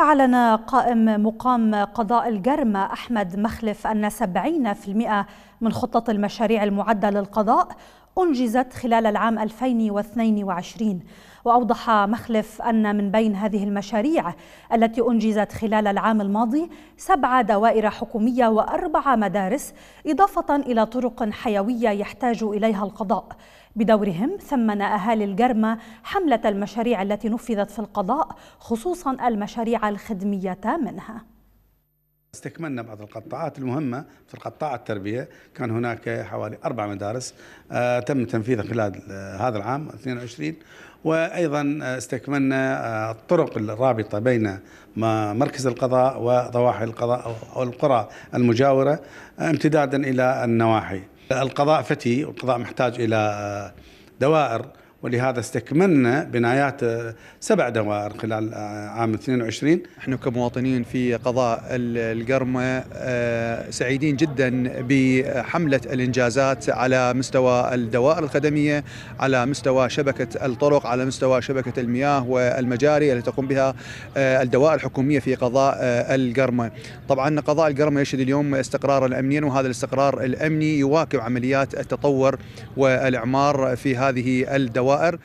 أعلن قائم مقام قضاء الجرمة أحمد مخلف أن 70% من خطة المشاريع المعدة للقضاء أنجزت خلال العام 2022 وأوضح مخلف أن من بين هذه المشاريع التي أنجزت خلال العام الماضي سبع دوائر حكومية وأربع مدارس إضافة إلى طرق حيوية يحتاج إليها القضاء بدورهم ثمن أهالي الجرمة حملة المشاريع التي نفذت في القضاء خصوصا المشاريع الخدمية منها استكملنا بعض القطاعات المهمة في القطاع التربية كان هناك حوالي أربع مدارس آه، تم تنفيذها خلال آه، هذا العام 22 وأيضا آه، استكملنا الطرق الرابطة بين مركز القضاء وضواحي القضاء أو القرى المجاورة امتدادا إلى النواحي القضاء فتي والقضاء محتاج إلى دوائر ولهذا استكملنا بنايات آه، سبع دوائر خلال آه، عام 22 احنا كمواطنين في قضاء القرمه آه، سعيدين جدا بحمله الانجازات على مستوى الدوائر الخدميه على مستوى شبكه الطرق على مستوى شبكه المياه والمجاري التي تقوم بها الدوائر الحكوميه في قضاء القرمه طبعا قضاء القرمه يشهد اليوم استقرارا امنيا وهذا الاستقرار الامني يواكب عمليات التطور والاعمار في هذه الدوائر الطائر